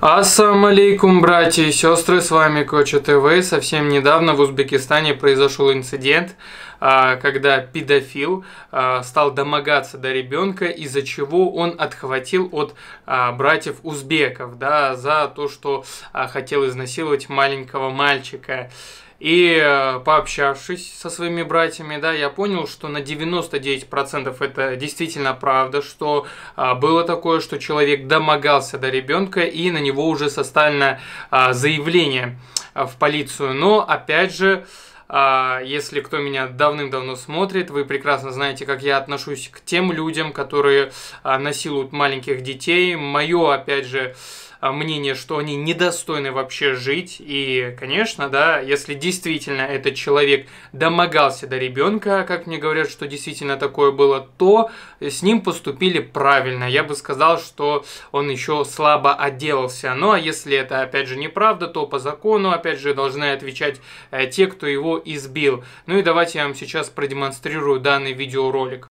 Ассалам алейкум, братья и сестры, с вами Коча ТВ. Совсем недавно в Узбекистане произошел инцидент, а, когда педофил а, стал домогаться до ребенка, из-за чего он отхватил от а, братьев узбеков да, за то, что хотел изнасиловать маленького мальчика. И э, пообщавшись со своими братьями, да, я понял, что на 99% это действительно правда, что а, было такое, что человек домогался до ребенка и на него уже составлено а, заявление а, в полицию. Но опять же, если кто меня давным-давно смотрит, вы прекрасно знаете, как я отношусь к тем людям, которые насилуют маленьких детей. Мое, опять же, а, мнение, что они недостойны вообще жить. И, конечно, да, если действительно этот человек домогался до ребенка, как мне говорят, что действительно такое было, то с ним поступили правильно. Я бы сказал, что он еще слабо отделался. Ну а если это, опять же, неправда, то по закону, опять же, должны отвечать э, те, кто его избил. Ну и давайте я вам сейчас продемонстрирую данный видеоролик.